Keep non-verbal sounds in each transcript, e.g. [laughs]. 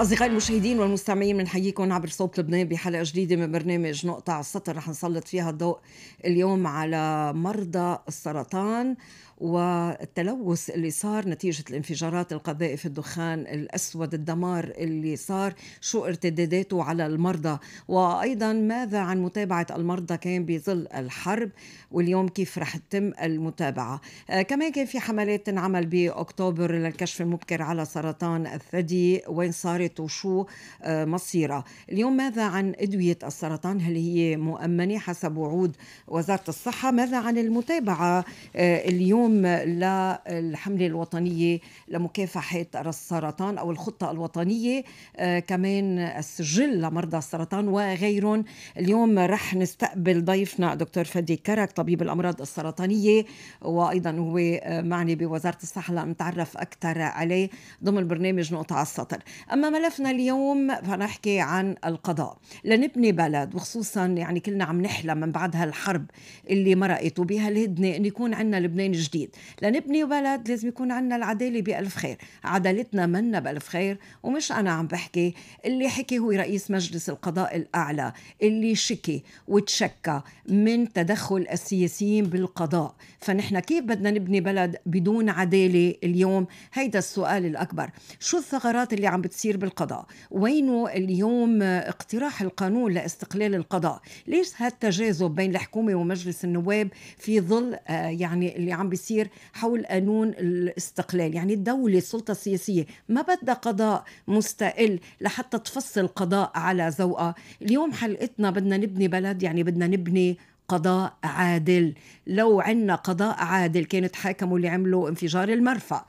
أصدقائي المشاهدين والمستمعين بنحييكم عبر صوت لبنان بحلقة جديدة من برنامج نقطة على السطر رح نسلط فيها الضوء اليوم على مرضى السرطان والتلوث اللي صار نتيجة الانفجارات القذائف الدخان الأسود الدمار اللي صار شو ارتداداته على المرضى وأيضا ماذا عن متابعة المرضى كان بظل الحرب واليوم كيف رح تتم المتابعة آه كمان كان في حملات تنعمل بأكتوبر للكشف المبكر على سرطان الثدي وين صارت وشو آه مصيرها اليوم ماذا عن أدوية السرطان هل هي مؤمنة حسب وعود وزارة الصحة ماذا عن المتابعة آه اليوم اليوم للحملة الوطنية لمكافحة السرطان أو الخطة الوطنية آه، كمان السجل لمرضى السرطان وغيرهم اليوم رح نستقبل ضيفنا دكتور فدي كرك طبيب الأمراض السرطانية وأيضا هو آه، معني بوزارة الصحة لنتعرف أكثر عليه ضمن برنامج نقطة على السطر أما ملفنا اليوم فنحكي عن القضاء لنبني بلد وخصوصا يعني كلنا عم نحلم من بعد هالحرب اللي مرقت وبهالهدنة أن يكون عندنا لبنان جديد أكيد لنبني بلد لازم يكون عندنا العدالة بألف خير عدالتنا منا بألف خير ومش أنا عم بحكي اللي حكي هو رئيس مجلس القضاء الأعلى اللي شكي وتشكى من تدخل السياسيين بالقضاء فنحن كيف بدنا نبني بلد بدون عدالة اليوم هيدا السؤال الأكبر شو الثغرات اللي عم بتصير بالقضاء وينه اليوم اقتراح القانون لاستقلال القضاء ليش هالتجاذب بين الحكومة ومجلس النواب في ظل آه، يعني اللي عم بيصير كثير حول قانون الاستقلال يعني الدولة السلطة السياسية ما بدها قضاء مستقل لحتى تفصل قضاء على ذوقها اليوم حلقتنا بدنا نبني بلد يعني بدنا نبني قضاء عادل لو عنا قضاء عادل كانت حاكموا اللي عملوا انفجار المرفأ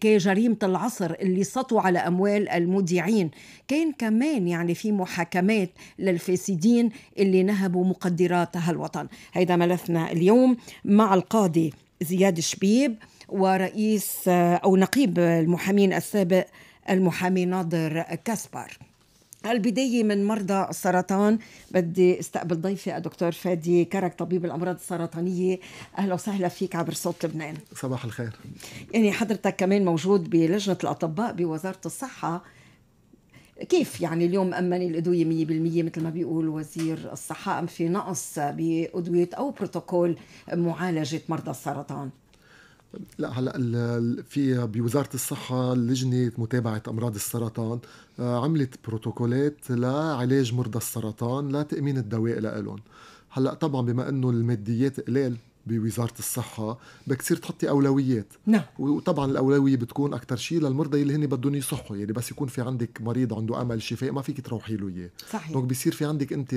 كجريمة العصر اللي سطوا على أموال المودعين كان كمان يعني في محاكمات للفاسدين اللي نهبوا مقدرات هالوطن هيدا ملفنا اليوم مع القاضي زياد شبيب ورئيس آه، أو نقيب المحامين السابق المحامي ناظر كاسبر البداية من مرضى السرطان بدي استقبل ضيفي الدكتور فادي كرك طبيب الأمراض السرطانية أهلا وسهلا فيك عبر صوت لبنان صباح الخير يعني حضرتك كمان موجود بلجنة الأطباء بوزارة الصحة كيف يعني اليوم أمني الأدوية 100% مثل ما بيقول وزير الصحة أم في نقص بأدوية أو بروتوكول معالجة مرضى السرطان؟ لا هلا في بوزاره الصحه لجنه متابعه امراض السرطان آه، عملت بروتوكولات لعلاج مرضى السرطان لتامين الدواء لهم هلا طبعا بما انه الماديات قليل بوزاره الصحه بدك تصير تحطي اولويات نعم وطبعا الاولويه بتكون اكثر شيء للمرضى اللي هن بدهم يصحوا يعني بس يكون في عندك مريض عنده امل شفاء ما فيك تروحي له اياه صحيح دونك بيصير في عندك انت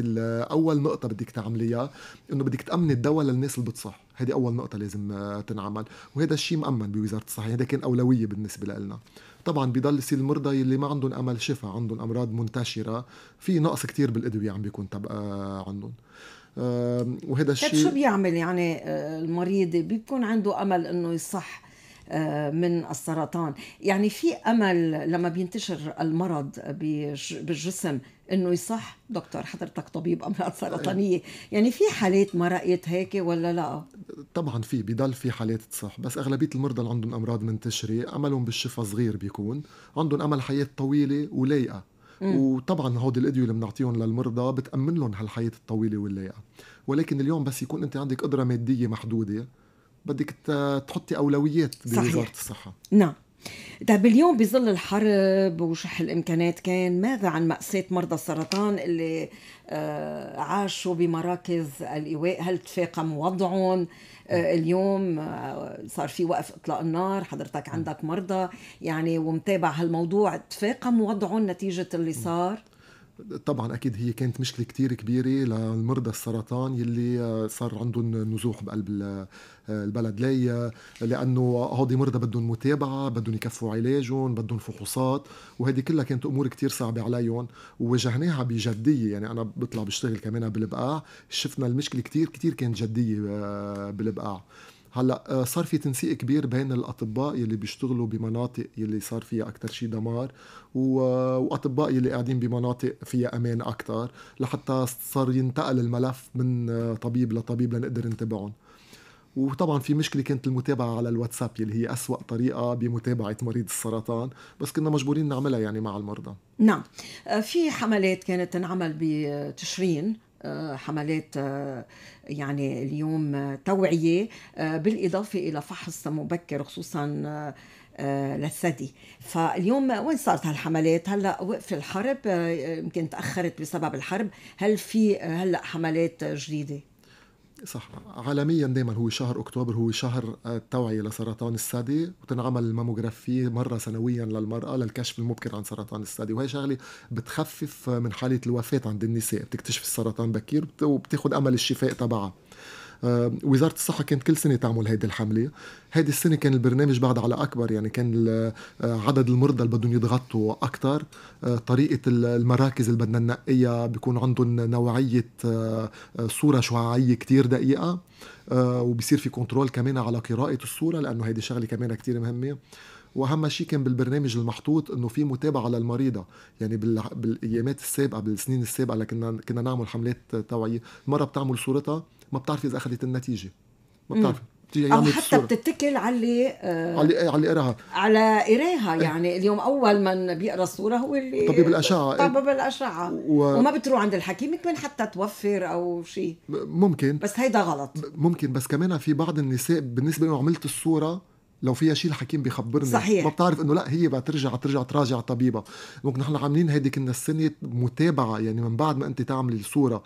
اول نقطه بدك تعمليها انه بدك تامني الدواء للناس اللي بتصح هذه اول نقطه لازم آه، تنعمل وهذا الشيء مامن بوزاره الصحه هذا كان اولويه بالنسبه لنا طبعا بضل يصير المرضى اللي ما عندهم امل شفاء عندهم امراض منتشره في نقص كتير بالادويه عم بيكون تبقى آه، عندهم وهذا الشيء شو بيعمل يعني آه، المريض بيكون عنده امل انه يصح آه، من السرطان يعني في امل لما بينتشر المرض بالجسم انه يصح دكتور حضرتك طبيب امراض [laughs] سرطانيه يعني في حالات ما رايت هيك ولا لا طبعا في بضل في حالات تصح بس اغلبيه المرضى اللي عندهم امراض منتشره املهم بالشفاء صغير بيكون عندهم امل حياه طويله ولايقه وطبعا هودي الادويه اللي بنعطيهم للمرضى بتامن لهم هالحياه الطويله واللايقه ولكن اليوم بس يكون انت عندك قدره ماديه محدوده بدك تحطي اولويات بوزاره الصحه نعم طيب اليوم بظل الحرب وشح الامكانات كان ماذا عن مأساة مرضى السرطان اللي آه، عاشوا بمراكز الايواء هل تفاقم وضعهم آه، اليوم آه، صار في وقف اطلاق النار حضرتك عندك مرضى يعني ومتابع هالموضوع تفاقم وضعهم نتيجه اللي صار طبعا اكيد هي كانت مشكله كتير كبيره للمرضى السرطان يلي صار عندهم نزوح بقلب البلد لي لانه هودي مرضى بدهم متابعه بدهم يكفوا علاجهم بدهم فحوصات وهذه كلها كانت امور كتير صعبه عليهم وواجهناها بجديه يعني انا بطلع بشتغل كمان بالبقاع شفنا المشكله كتير كتير كانت جديه آه، بالبقاع هلا آه، صار في تنسيق كبير بين الاطباء يلي بيشتغلوا بمناطق يلي صار فيها اكثر شيء دمار واطباء يلي قاعدين بمناطق فيها امان اكثر لحتى صار ينتقل الملف من آه، طبيب لطبيب لنقدر نتابعهم وطبعا في مشكله كانت المتابعه على الواتساب يلي هي أسوأ طريقه بمتابعه مريض السرطان بس كنا مجبورين نعملها يعني مع المرضى نعم آه، في حملات كانت تنعمل بتشرين آه، حملات آه، يعني اليوم آه، توعيه بالاضافه الى فحص مبكر خصوصا للثدي فاليوم وين صارت هالحملات هلا وقف الحرب يمكن تاخرت بسبب الحرب هل في هلا حملات جديده صح عالميا دائما هو شهر اكتوبر هو شهر التوعيه آه، لسرطان الثدي وتنعمل الماموغرافي مره سنويا للمراه للكشف المبكر عن سرطان الثدي وهي شغله بتخفف من حاله الوفاه عند النساء بتكتشف السرطان بكير وبتاخذ امل الشفاء تبعها آه، وزاره الصحه كانت كل سنه تعمل هيدي الحمله هيدي السنه كان البرنامج بعد على اكبر يعني كان آه، عدد المرضى اللي بدهم يضغطوا اكثر آه، طريقه المراكز اللي بدنا ننقيها بيكون عندهم نوعيه صوره شعاعيه كتير دقيقه وبصير في كنترول كمان على قراءه الصوره لانه هيدي شغله كمان كتير مهمه واهم شيء كان بالبرنامج المحطوط انه في متابعه للمريضه يعني بالايامات السابقه بالسنين السابقه اللي كنا كنا نعمل حملات توعيه مره بتعمل صورتها ما بتعرفي اذا اخذت النتيجه ما بتعرفي او حتى الصورة. بتتكل على اللي آه على اللي قراها على قراها إيه. يعني إيه؟ اليوم اول من بيقرا الصوره هو اللي طبيب الاشعه طبيب الاشعه و... وما بتروح عند الحكيم يمكن حتى توفر او شيء ممكن بس هيدا غلط ممكن بس كمان في بعض النساء بالنسبه لهم عملت الصوره لو فيها شيء الحكيم بيخبرني صحيح ما بتعرف انه لا هي بقى ترجع ترجع تراجع طبيبها ممكن نحن عاملين هيدي كنا السنه متابعه يعني من بعد ما انت تعملي الصوره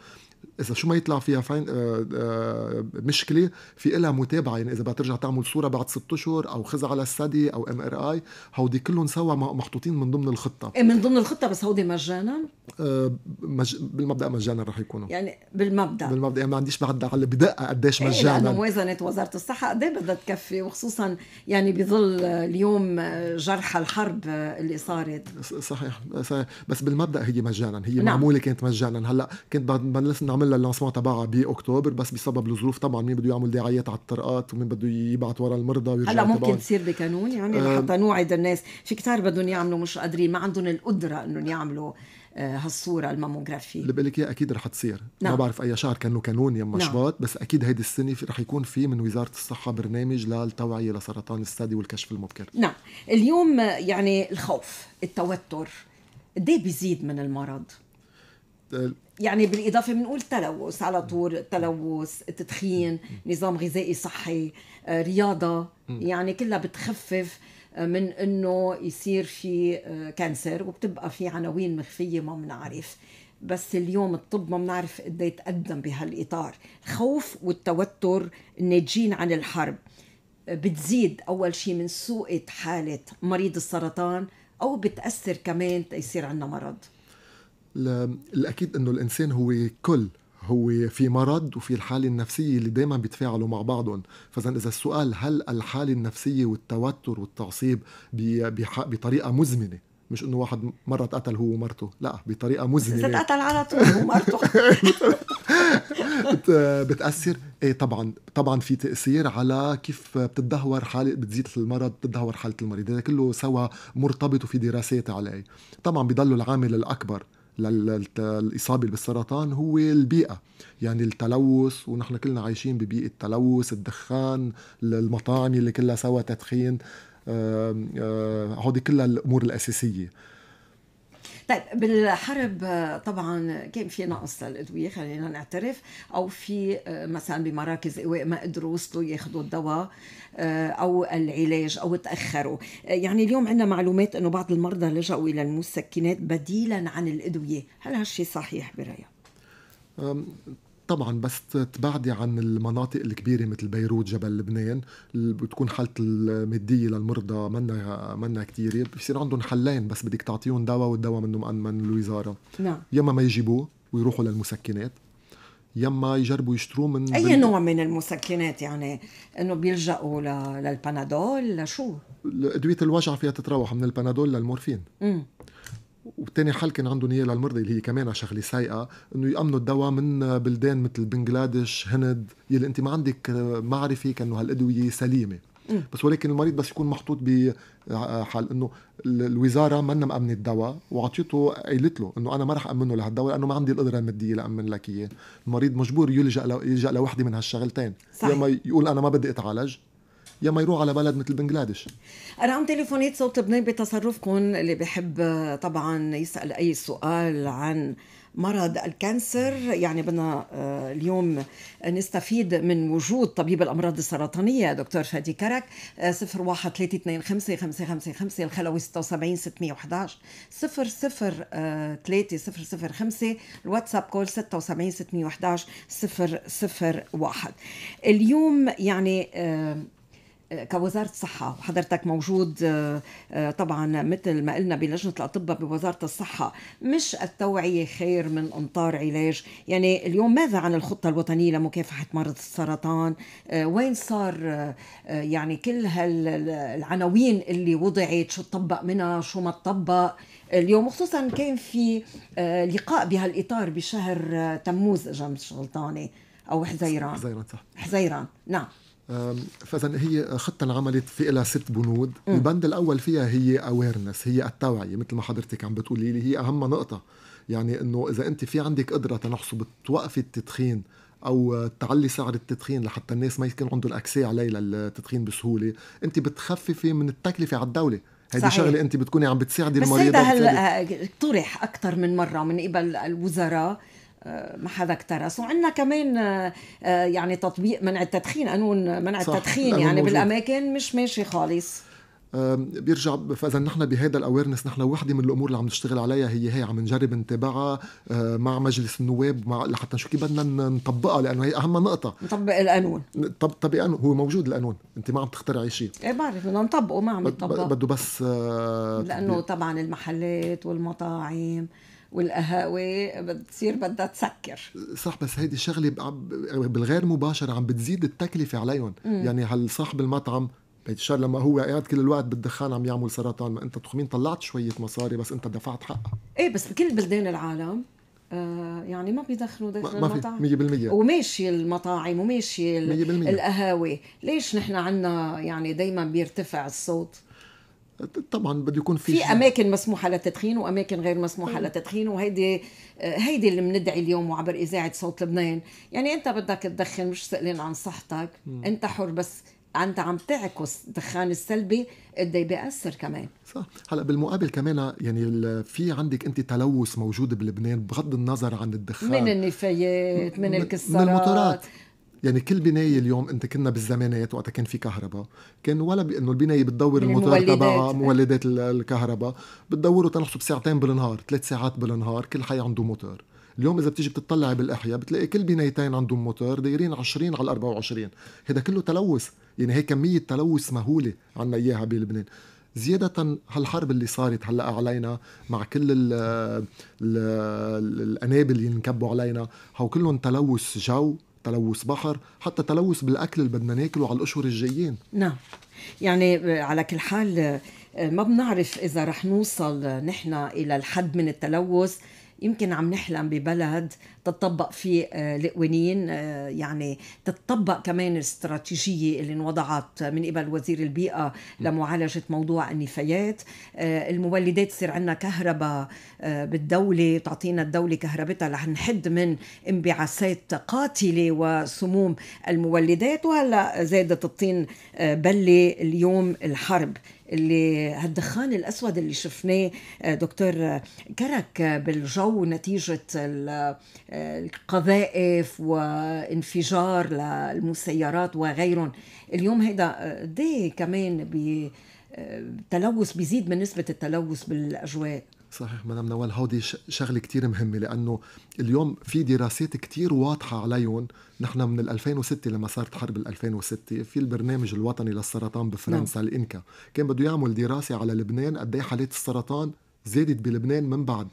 اذا شو ما يطلع فيها فاين آه، آه، مشكله في إلها متابعه يعني اذا بدها ترجع تعمل صوره بعد ست اشهر او خذ على السادي او ام ار اي هودي كلهم سوا محطوطين من ضمن الخطه إيه، من ضمن الخطه بس هودي مجانا آه، مج... بالمبدا مجانا رح يكونوا يعني بالمبدا بالمبدا يعني ما عنديش بعد على بدقه قديش إيه، مجانا لانه موازنه وزاره الصحه قد إيه بدها تكفي وخصوصا يعني بظل اليوم جرح الحرب اللي صارت صحيح, صحيح. بس بالمبدا هي مجانا هي نعم. معموله كانت مجانا هلا كنت بعد ما نعمل عملنا اللانسمون تبعها باكتوبر بس بسبب الظروف طبعا مين بده يعمل دعايات على الطرقات ومين بده يبعث ورا المرضى ويرجع هلا ممكن تصير بقانون يعني لحتى آه. نوعد الناس في كتار بدهم يعملوا مش قادرين ما عندهم القدره انهم يعملوا آه، هالصوره الماموغرافي اللي بقول لك اياها اكيد رح تصير نعم. ما بعرف اي شهر كانه كانون يا يما نعم. بس اكيد هيدي السنه رح يكون في من وزاره الصحه برنامج للتوعيه لسرطان الثدي والكشف المبكر نعم اليوم آه، يعني الخوف التوتر قد إيه بيزيد من المرض يعني بالاضافه بنقول تلوث على طول تلوث تدخين نظام غذائي صحي آه، رياضه يعني كلها بتخفف آه، من انه يصير في آه، كانسر وبتبقى في عناوين مخفيه ما بنعرف بس اليوم الطب ما بنعرف قد يتقدم إيه تقدم بهالاطار الخوف والتوتر الناتجين عن الحرب بتزيد اول شيء من سوء حاله مريض السرطان او بتاثر كمان تيصير عندنا مرض الاكيد انه الانسان هو كل هو في مرض وفي الحالة النفسية اللي دايما بيتفاعلوا مع بعضهم فإذا إذا السؤال هل الحالة النفسية والتوتر والتعصيب بطريقة مزمنة مش انه واحد مره اتقتل هو ومرته لا بطريقه مزمنه اذا اتقتل على طول ومرته بتاثر ايه طبعا طبعا في تاثير على كيف بتدهور حاله بتزيد المرض بتدهور حاله المريض هذا كله سوا مرتبط وفي دراسات عليه طبعا بضل العامل الاكبر للاصابه بالسرطان هو البيئه يعني التلوث ونحن كلنا عايشين ببيئه تلوث الدخان المطاعم اللي كلها سوا تدخين آه، هودي كلها الامور الاساسيه طيب بالحرب طبعا كان في نقص للادويه خلينا نعترف او في آه، مثلا بمراكز ايواء ما قدروا وصلوا ياخذوا الدواء آه، او العلاج او تاخروا آه، يعني اليوم عندنا معلومات انه بعض المرضى لجأوا الى المسكنات بديلا عن الادويه هل هالشيء صحيح برايك طبعا بس تبعدي عن المناطق الكبيره مثل بيروت جبل لبنان بتكون حاله الماديه للمرضى منا منا كثيره بصير عندهم حلين بس بدك تعطيهم دواء والدواء منه مأمن من الوزاره نعم يا ما يجيبوه ويروحوا للمسكنات يما يجربوا يشتروه من اي بال... نوع من المسكنات يعني انه بيلجأوا ل... للبنادول لشو؟ ادويه الوجع فيها تتراوح من البنادول للمورفين امم وبالتاني حل كان عنده نيه للمرضى اللي هي كمان شغله سيئه انه يامنوا الدواء من بلدان مثل بنغلاديش هند يلي انت ما عندك معرفه كانه هالادويه سليمه بس ولكن المريض بس يكون محطوط بحال انه الوزاره منا مامنه الدواء وعطيته قايلت له انه انا ما راح امنه لهالدواء لانه ما عندي القدره الماديه لامن لك اياه المريض مجبور يلجا يلجا لوحده من هالشغلتين يا اما يقول انا ما بدي اتعالج يا ما يروح على بلد مثل بنغلاديش ارقام تليفونات صوت لبنان بتصرفكم اللي بحب طبعا يسال اي سؤال عن مرض الكانسر يعني بدنا آه، اليوم نستفيد من وجود طبيب الامراض السرطانيه دكتور فادي كرك 01 آه، 325 الخلوي 76 611 00 3005 الواتساب كول 76 611 001 اليوم يعني آه، كوزاره صحه وحضرتك موجود آه، آه، طبعا مثل ما قلنا بلجنه الاطباء بوزاره الصحه مش التوعيه خير من امطار علاج يعني اليوم ماذا عن الخطه الوطنيه لمكافحه مرض السرطان آه، وين صار يعني كل هالعناوين اللي وضعت شو تطبق منها شو ما تطبق اليوم وخصوصا كان في لقاء بهالاطار بشهر تموز اذا مش غلطانه او حزيران حزيران صح حزيران نعم فاذا هي خطه انعملت في لها ست بنود م. البند الاول فيها هي اويرنس هي التوعيه مثل ما حضرتك عم بتقولي لي هي اهم نقطه يعني انه اذا انت في عندك قدره تنحصب توقفي التدخين او تعلي سعر التدخين لحتى الناس ما يكون عندهم الاكسي عليه للتدخين بسهوله انت بتخففي من التكلفه على الدوله هيدي شغله انت بتكوني عم بتساعدي المريضة بس هلا اقترح اكثر من مره من قبل الوزراء آه، ما حدا اكترس وعندنا كمان آه، آه، يعني تطبيق منع التدخين قانون منع التدخين يعني موجود. بالاماكن مش ماشي خالص بيرجع فاذا نحن بهذا الاويرنس نحن وحده من الامور اللي عم نشتغل عليها هي هي عم نجرب نتابعها مع مجلس النواب مع لحتى شو كيف بدنا نطبقها لانه هي اهم نقطه نطبق القانون طب طب هو موجود القانون انت ما عم تخترعي شيء ايه بعرف بدنا نطبقه ما عم نطبقه بده بس لانه طبعا المحلات والمطاعم والقهاوي بتصير بدها تسكر صح بس هيدي الشغله يعني بالغير مباشر عم بتزيد التكلفه عليهم مم. يعني هل صاحب المطعم بيت لما هو قاعد كل الوقت بالدخان عم يعمل سرطان ما انت تخمين طلعت شويه مصاري بس انت دفعت حقها ايه بس بكل بلدان العالم آه، يعني ما بيدخنوا داخل ما المطاعم 100% وماشي المطاعم وماشي القهاوي ليش نحن عنا يعني دايما بيرتفع الصوت طبعا بده يكون في في اماكن مسموحه للتدخين واماكن غير مسموحه طيب. للتدخين وهيدي هيدي اللي بندعي اليوم وعبر اذاعه صوت لبنان يعني انت بدك تدخن مش سالين عن صحتك م. انت حر بس انت عم تعكس الدخان السلبي قد ايه بياثر كمان صح هلا بالمقابل كمان يعني في عندك انت تلوث موجود بلبنان بغض النظر عن الدخان من النفايات من, من الكسرات من المطارات يعني كل بنايه اليوم انت كنا بالزمانات وقتها كان في كهرباء كان ولا انه البنايه بتدور الموتور تبعها مولدات الكهرباء بتدوره تنحسب ساعتين بالنهار ثلاث ساعات بالنهار كل حي عنده موتور اليوم اذا بتيجي بتطلعي بالاحياء بتلاقي كل بنايتين عندهم موتور دايرين 20 على 24 هذا كله تلوث يعني هي كميه تلوث مهوله عنا اياها بلبنان زيادة هالحرب اللي صارت هلا علينا مع كل ال ال الأنابل اللي انكبوا علينا هو كلهم تلوث جو تلوث بحر حتى تلوث بالاكل اللي بدنا ناكله على الاشهر الجايين نعم يعني آه، على كل حال آه، آه، ما بنعرف اذا رح نوصل نحن الى الحد من التلوث يمكن عم نحلم ببلد تطبق فيه القوانين آه، آه، يعني تطبق كمان الاستراتيجية اللي انوضعت من قبل وزير البيئة لمعالجة موضوع النفايات آه، المولدات تصير عندنا كهرباء بالدولة تعطينا الدولة كهربتها نحد من انبعاثات قاتلة وسموم المولدات وهلأ زادت الطين بلة اليوم الحرب اللي هالدخان الاسود اللي شفناه آه، دكتور آه، كرك بالجو نتيجه آه، القذائف وانفجار للمسيرات وغيرهم اليوم هيدا دي كمان بتلوث بيزيد من نسبه التلوث بالاجواء صحيح مدام نوال هودي شغله كتير مهمه لانه اليوم في دراسات كتير واضحه عليهم نحن من 2006 لما صارت حرب 2006 في البرنامج الوطني للسرطان بفرنسا نعم. الانكا كان بده يعمل دراسه على لبنان قد ايه حالات السرطان زادت بلبنان من بعد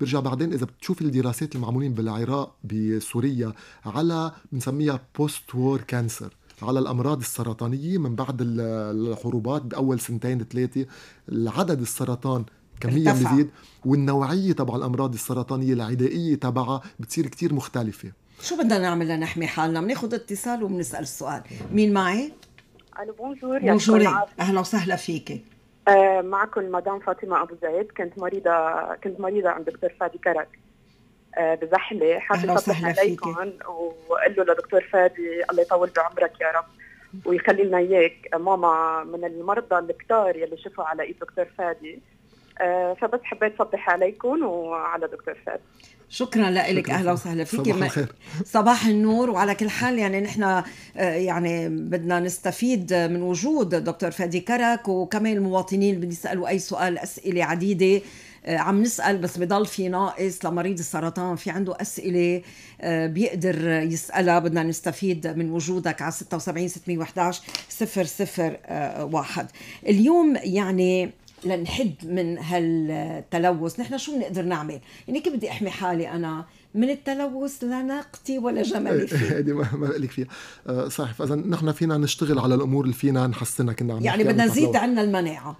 برجع بعدين اذا بتشوف الدراسات المعمولين بالعراق بسوريا على بنسميها بوست وور كانسر على الامراض السرطانيه من بعد الحروبات باول سنتين ثلاثه العدد السرطان كمية بتزيد والنوعية تبع الأمراض السرطانية العدائية تبعها بتصير كتير مختلفة شو بدنا نعمل لنحمي حالنا؟ بناخذ اتصال وبنسأل السؤال، مين معي؟ الو بونجور بونجوري اهلا وسهلا فيكي آه، معكم مدام فاطمه ابو زيد كنت مريضه كنت مريضه عند دكتور فادي كرك آه، بزحله حابه اصبح عليكم واقول له لدكتور فادي الله يطول بعمرك يا رب ويخلي لنا اياك ماما من المرضى الكتار يلي شفوا على ايد دكتور فادي آه، فبس حبيت صبح عليكم وعلى دكتور فهد شكرا لك اهلا وسهلا فيك صباح الخير صباح النور وعلى كل حال يعني نحن آه، يعني بدنا نستفيد من وجود دكتور فادي كرك وكمان المواطنين يسالوا اي سؤال اسئله عديده آه، عم نسال بس بضل في ناقص لمريض السرطان في عنده اسئله بيقدر يسالها بدنا نستفيد من وجودك على 76 611 001 اليوم يعني لنحد من هالتلوث نحن شو بنقدر نعمل يعني كيف بدي احمي حالي انا من التلوث لا ناقتي ولا جمالي هذه إيه، إيه، ما لك فيها آه، صح فاذا نحن فينا نشتغل على الامور اللي فينا نحسنها كنا عم يعني بدنا نزيد عندنا المناعه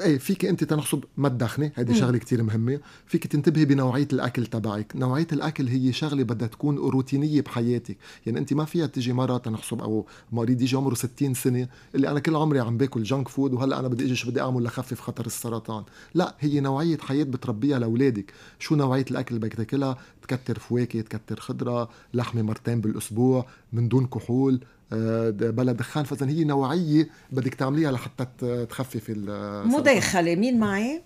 اي فيك انت تنخصب ما تدخني هذه شغله كثير مهمه فيك تنتبهي بنوعيه الاكل تبعك نوعيه الاكل هي شغله بدها تكون روتينيه بحياتك يعني انت ما فيها تجي مره تنخصب او مريض يجي عمره 60 سنه اللي انا كل عمري عم باكل جنك فود وهلا انا بدي اجي شو بدي اعمل لخفف خطر السرطان لا هي نوعيه حياه بتربيها لاولادك شو نوعيه الاكل اللي بدك تاكلها تكتر فواكه تكتر خضره لحمه مرتين بالاسبوع من دون كحول آه، بلا دخان فاذا هي نوعيه بدك تعمليها لحتى تخففي مداخله مين معي؟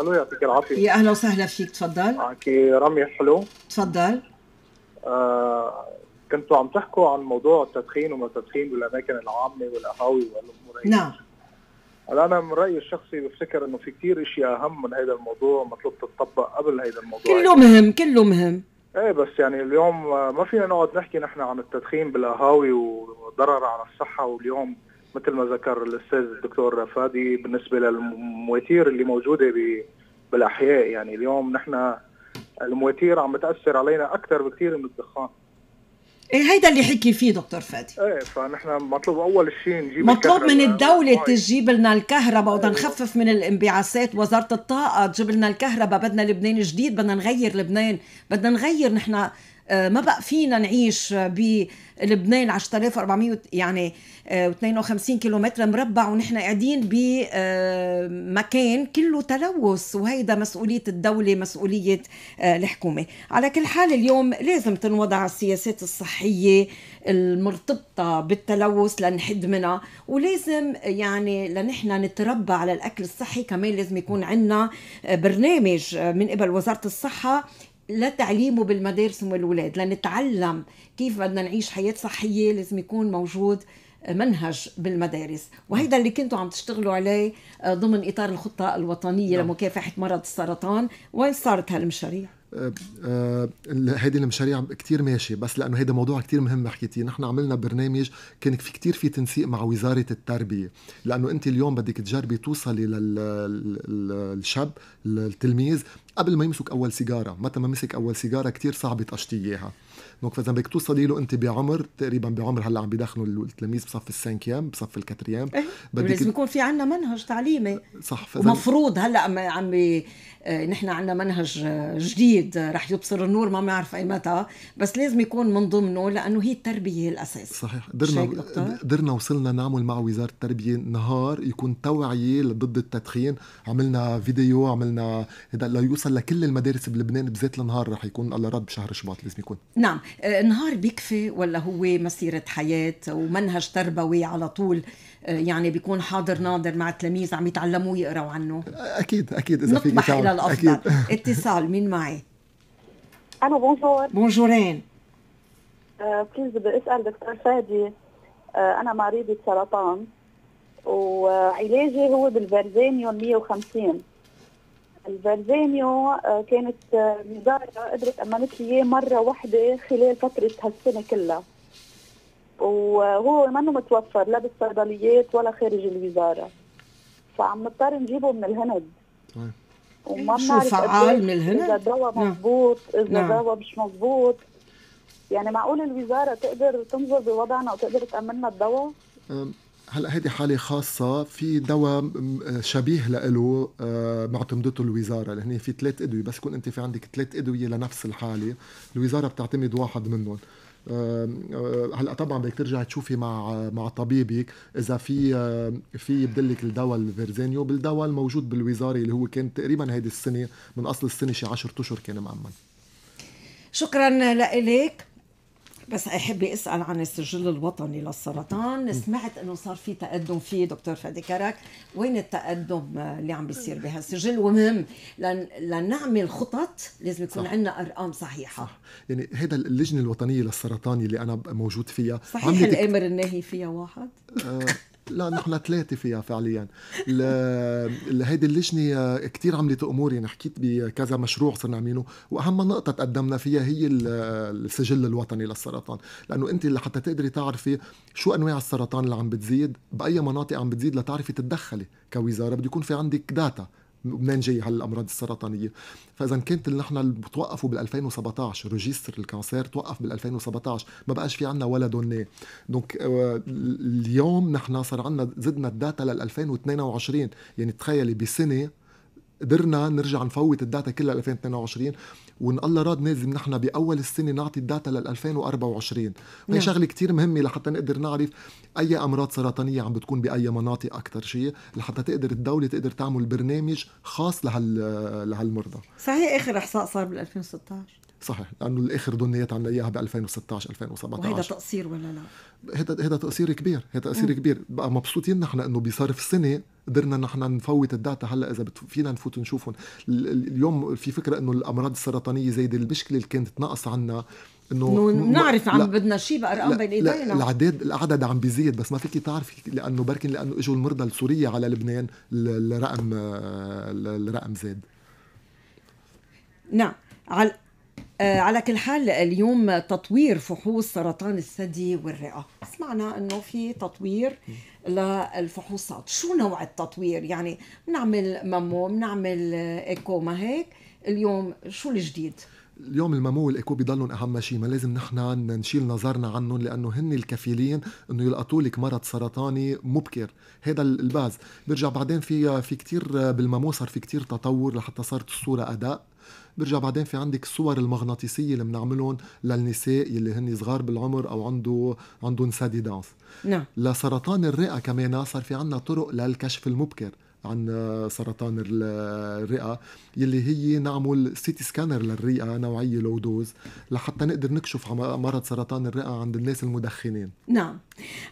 الو يعطيك العافيه يا اهلا وسهلا فيك تفضل معك رامي حلو تفضل آه كنتوا عم تحكوا عن موضوع التدخين وما التدخين بالاماكن العامه والقهاوي والامور نعم هلا انا من رايي الشخصي بفتكر انه في كثير اشياء اهم من هذا الموضوع مطلوب تتطبق قبل هذا الموضوع كله مهم كله مهم ايه بس يعني اليوم ما فينا نقعد نحكي نحن عن التدخين بالقهاوي وضرر على الصحه واليوم مثل ما ذكر الاستاذ الدكتور فادي بالنسبه للمواتير اللي موجوده بالاحياء يعني اليوم نحن المواتير عم بتاثر علينا اكثر بكثير من الدخان ايه هيدا اللي حكي فيه دكتور فادي ايه فنحن مطلوب اول شيء نجيب مطلوب من يعني الدولة تجيب لنا الكهرباء وبدنا إيه. نخفف من الانبعاثات وزارة الطاقة تجيب لنا الكهرباء بدنا لبنان جديد بدنا نغير لبنان بدنا نغير نحن آه، ما بقى فينا نعيش بلبنان 10400 يعني 52 آه، كيلومتر مربع ونحن قاعدين بمكان آه، كله تلوث وهيدا مسؤولية الدولة مسؤولية الحكومة على كل حال اليوم لازم تنوضع السياسات الصحية المرتبطة بالتلوث لنحد منها ولازم يعني لنحن نتربى على الأكل الصحي كمان لازم يكون عندنا برنامج من قبل وزارة الصحة لتعليمه بالمدارس والولاد لنتعلم كيف بدنا نعيش حياة صحية لازم يكون موجود منهج بالمدارس وهيدا اللي كنتوا عم تشتغلوا عليه آه، ضمن إطار الخطة الوطنية نعم. لمكافحة مرض السرطان وين صارت هالمشاريع؟ آه، آه، هيدي المشاريع كتير ماشية بس لانه هيدا موضوع كتير مهم حكيتي نحن عملنا برنامج كان في كتير في تنسيق مع وزاره التربيه لانه انت اليوم بدك تجربي توصلي للشاب التلميذ قبل ما يمسك اول سيجاره متى ما مسك اول سيجاره كتير صعب تقشطي اياها دونك فاذا بدك توصلي له انت بعمر تقريبا بعمر هلا عم بيدخلوا التلاميذ بصف السانكيام بصف الكاتريام إيه؟ بدك لازم يكون في عندنا منهج تعليمي صح مفروض هلا عم آه، نحن عندنا منهج آه، جديد آه، رح يبصر النور ما بنعرف اي متى بس لازم يكون من ضمنه لانه هي التربيه الاساس صحيح درنا درنا وصلنا نعمل مع وزاره التربيه نهار يكون توعيه ضد التدخين عملنا فيديو عملنا هذا ليوصل يوصل لكل المدارس بلبنان بذات النهار رح يكون الله رد بشهر شباط لازم يكون نعم آه، نهار بيكفي ولا هو مسيرة حياة ومنهج تربوي على طول آه، يعني بيكون حاضر ناظر مع التلاميذ عم يتعلموا يقراوا عنه اكيد اكيد اذا فيك نطمح الى الافضل أكيد. [laughs] اتصال مين معي الو بونجور بونجورين آه بليز بدي اسال دكتور فادي آه، انا مريضه سرطان وعلاجي هو بالفرزانيوم 150 الفالفينيو آه، كانت نزارة آه، قدرت أمنت لي إياه مرة واحدة خلال فترة هالسنة كلها وهو منه متوفر لا بالصيدليات ولا خارج الوزارة فعم نضطر نجيبه من الهند طيب. وما بنعرف فعال من الهند إذا الدواء نعم. مضبوط إذا نعم. الدواء مش مضبوط يعني معقول الوزارة تقدر تنظر بوضعنا وتقدر تأمننا الدواء؟ هلا هيدي حاله خاصه في دواء شبيه له آه، معتمدته الوزاره لهن في ثلاث ادويه بس يكون انت في عندك ثلاث ادويه لنفس الحاله الوزاره بتعتمد واحد منهم آه، هلا طبعا بدك ترجعي تشوفي مع مع طبيبك اذا في في يبدلك الدواء الفيرزينيو بالدواء الموجود بالوزاره اللي هو كان تقريبا هيدي السنه من اصل السنه شي 10 اشهر كان مأمن شكرا لك بس احب اسال عن السجل الوطني للسرطان سمعت انه صار في تقدم فيه دكتور فادي كرك وين التقدم اللي عم بيصير بهالسجل ومهم لن لنعمل خطط لازم يكون عندنا ارقام صحيحه صح. يعني هذا اللجنه الوطنيه للسرطان اللي انا موجود فيها صحيح عملت... الامر الناهي فيها واحد آه لا نحن ثلاثة فيها فعليا هيدي اللجنة كثير عملت أمور يعني حكيت بكذا مشروع صرنا عاملينه وأهم نقطة تقدمنا فيها هي السجل الوطني للسرطان لأنه أنت لحتى تقدري تعرفي شو أنواع السرطان اللي عم بتزيد بأي مناطق عم بتزيد لتعرفي تتدخلي كوزارة بده يكون في عندك داتا منين جاي هالامراض السرطانيه فاذا كانت نحن توقفوا بال 2017 ريجستر الكانسير توقف بال 2017 ما بقاش في عندنا ولا دوني دونك آه، اليوم نحن صار عندنا زدنا الداتا لل 2022 يعني تخيلي بسنه قدرنا نرجع نفوت الداتا كلها 2022 وان الله راد لازم نحن باول السنه نعطي الداتا لل 2024 هي نعم. شغله كثير مهمه لحتى نقدر نعرف اي امراض سرطانيه عم بتكون باي مناطق اكثر شيء لحتى تقدر الدوله تقدر تعمل برنامج خاص لهال لهالمرضى صحيح اخر احصاء صار بال 2016 صحيح لانه الاخر دنيت عنا اياها ب 2016 2017 وهذا تقصير ولا لا؟ هذا هذا تقصير كبير، هذا تقصير م. كبير، بقى مبسوطين نحن انه بصرف سنه قدرنا نحن نفوت الداتا هلا اذا فينا نفوت نشوفهم، اليوم في فكره انه الامراض السرطانيه زايده، المشكله اللي كانت ناقص عنا انه نعرف عم بدنا شيء بارقام بين ايدينا العداد العدد عم بيزيد بس ما فيك تعرفي لانه بركن لانه اجوا المرضى السوريه على لبنان الرقم الرقم زاد نعم على آه، على كل حال اليوم تطوير فحوص سرطان الثدي والرئه سمعنا انه في تطوير للفحوصات شو نوع التطوير يعني بنعمل مامو بنعمل ايكو ما هيك اليوم شو الجديد اليوم المامو والايكو بضلهم اهم شيء ما لازم نحن نشيل نظرنا عنهم لانه هن الكفيلين انه يلقطوا لك مرض سرطاني مبكر هذا الباز برجع بعدين في في كثير بالمامو صار في كثير تطور لحتى صارت الصوره اداء برجع بعدين في عندك الصور المغناطيسيه اللي بنعملهم للنساء يلي هن صغار بالعمر او عنده عندهم سادي دانس نعم لسرطان الرئه كمان صار في عندنا طرق للكشف المبكر عن سرطان الرئه يلي هي نعمل سيتي سكانر للرئه نوعيه لو دوز لحتى نقدر نكشف مرض سرطان الرئه عند الناس المدخنين نعم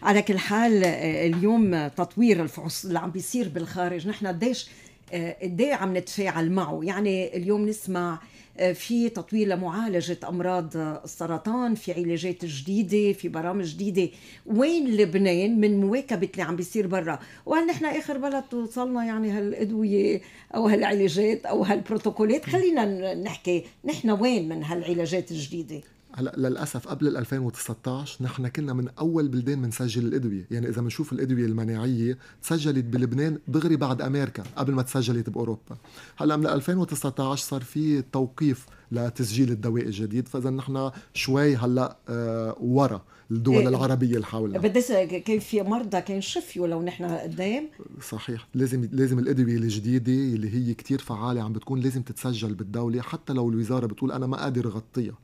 على كل حال آه، اليوم تطوير الفحوص اللي عم بيصير بالخارج نحن قديش آه، قد ايه عم نتفاعل معه يعني اليوم نسمع آه، في تطوير لمعالجة أمراض السرطان في علاجات جديدة في برامج جديدة وين لبنان من مواكبة اللي عم بيصير برا وهل نحن آخر بلد وصلنا يعني هالأدوية أو هالعلاجات أو هالبروتوكولات خلينا نحكي نحن وين من هالعلاجات الجديدة هلا للاسف قبل ال 2019 نحن كنا من اول بلدان بنسجل الادويه، يعني اذا بنشوف الادويه المناعيه تسجلت بلبنان دغري بعد امريكا قبل ما تسجلت باوروبا. هلا من 2019 صار في توقيف لتسجيل الدواء الجديد، فاذا نحن شوي هلا آه ورا الدول إيه. العربيه اللي حولنا بدي اسالك كان في مرضى كان شفيوا لو نحن قدام صحيح لازم لازم الادويه الجديده اللي هي كتير فعاله عم بتكون لازم تتسجل بالدوله حتى لو الوزاره بتقول انا ما قادر اغطيها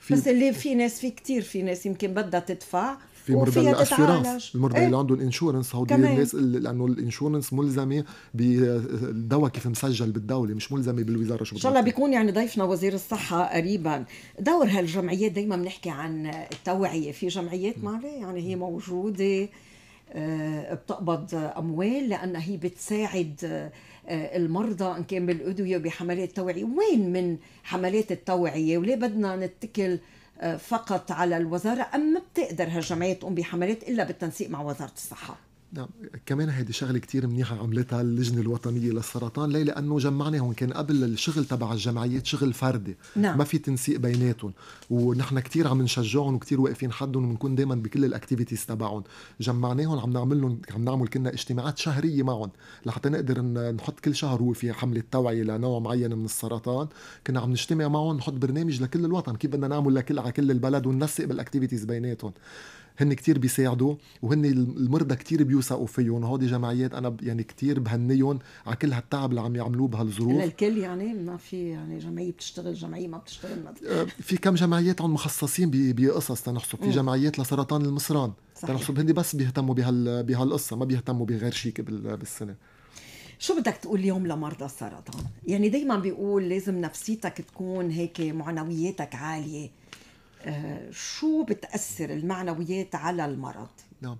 في بس اللي في ناس في كتير في ناس يمكن بدها تدفع في مرضى الاسيرانس المرضى إيه. اللي عندهم انشورنس هو الناس لانه الانشورنس ملزمه بالدواء كيف مسجل بالدوله مش ملزمه بالوزاره شو ان شاء الله بيكون يعني ضيفنا وزير الصحه قريبا دور هالجمعيات دائما بنحكي عن التوعيه في جمعيات ما يعني هي موجوده آه، بتقبض اموال لانها هي بتساعد آه، المرضى ان كان بالادويه بحملات توعيه وين من حملات التوعيه وليه بدنا نتكل آه، فقط على الوزاره ام ما بتقدر هالجمعيه تقوم بحملات الا بالتنسيق مع وزاره الصحه نعم كمان هيدي شغله كتير منيحه عملتها اللجنه الوطنيه للسرطان ليه لانه جمعنا هون كان قبل الشغل تبع الجمعيات شغل فردي نعم. ما في تنسيق بيناتهم ونحن كتير عم نشجعهم وكتير واقفين حدهم وبنكون دائما بكل الاكتيفيتيز تبعهم جمعناهم عم نعمل لهم عم نعمل كنا اجتماعات شهريه معهم لحتى نقدر نحط كل شهر هو في حمله توعيه لنوع معين من السرطان كنا عم نجتمع معهم نحط برنامج لكل الوطن كيف بدنا نعمل لكل على كل البلد وننسق بالاكتيفيتيز بيناتهم هن كتير بيساعدوا وهن المرضى كتير بيوثقوا فيهم وهودي جمعيات انا يعني كتير بهنيهم على كل هالتعب اللي عم يعملوه بهالظروف للكل يعني ما في يعني جمعيه بتشتغل جمعيه ما بتشتغل ما أه، في كم جمعيات عم مخصصين بقصص تنحسب في جمعيات لسرطان المصران تنحسب هن بس بيهتموا بهال بهالقصه ما بيهتموا بغير شيء بالسنه شو بدك تقول اليوم لمرضى السرطان؟ يعني دايما بيقول لازم نفسيتك تكون هيك معنوياتك عالية شو بتاثر المعنويات على المرض نعم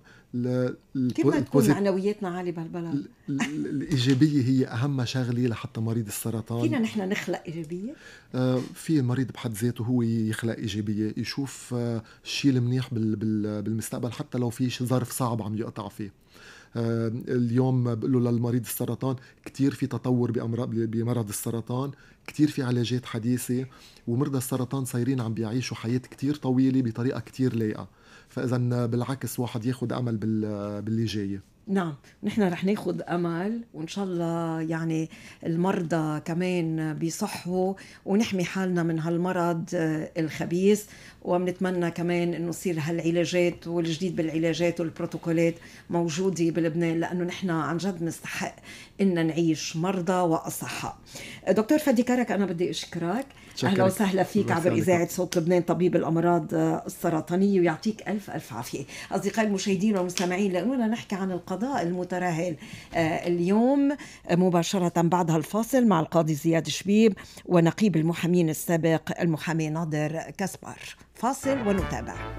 كيف ما تكون معنوياتنا عاليه بهالبلد؟ الايجابيه هي اهم شغله لحتى مريض السرطان فينا نحن نخلق ايجابيه؟ آه في المريض بحد ذاته هو يخلق ايجابيه، يشوف آه الشيء المنيح بالمستقبل حتى لو في ظرف صعب عم يقطع فيه. آه، اليوم بقول للمريض السرطان كثير في تطور بأمراض بمرض السرطان كثير في علاجات حديثه ومرضى السرطان صايرين عم بيعيشوا حياه كثير طويله بطريقه كثير لايقه فاذا بالعكس واحد ياخذ امل باللي جاي نعم نحن رح ناخذ امل وان شاء الله يعني المرضى كمان بيصحوا ونحمي حالنا من هالمرض آه، الخبيث وبنتمنى كمان انه يصير هالعلاجات والجديد بالعلاجات والبروتوكولات موجوده بلبنان لانه نحن عن جد نستحق ان نعيش مرضى واصحاء. دكتور فادي كرك انا بدي اشكرك اهلا وسهلا فيك عبر اذاعه صوت لبنان طبيب الامراض آه، السرطانيه ويعطيك الف الف عافيه. اصدقائي المشاهدين والمستمعين لانه نحكي عن القضاء القضاء المترهل آه، اليوم مباشرة بعد هالفاصل مع القاضي زياد شبيب ونقيب المحامين السابق المحامي ناظر كسبر فاصل ونتابع